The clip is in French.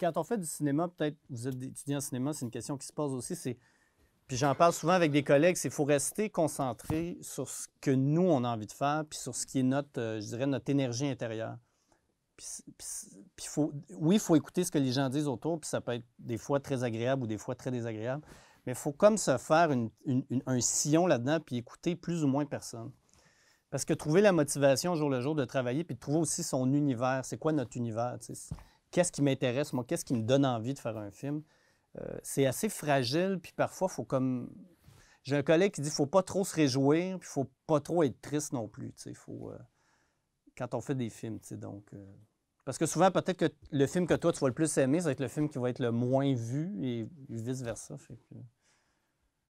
quand on fait du cinéma, peut-être, vous êtes étudiant en cinéma, c'est une question qui se pose aussi, c'est, puis j'en parle souvent avec des collègues, c'est qu'il faut rester concentré sur ce que nous, on a envie de faire, puis sur ce qui est notre, euh, je dirais, notre énergie intérieure. Puis, oui, il faut écouter ce que les gens disent autour, puis ça peut être des fois très agréable ou des fois très désagréable, mais il faut comme se faire un sillon là-dedans, puis écouter plus ou moins personne. Parce que trouver la motivation jour le jour de travailler, puis de trouver aussi son univers, c'est quoi notre univers? sais qu'est-ce qui m'intéresse, moi, qu'est-ce qui me donne envie de faire un film. Euh, c'est assez fragile, puis parfois, il faut comme. J'ai un collègue qui dit faut pas trop se réjouir, puis faut pas trop être triste non plus. Faut, euh, Quand on fait des films, donc. Euh, parce que souvent, peut-être que le film que toi, tu vas le plus aimer, ça va être le film qui va être le moins vu et vice-versa.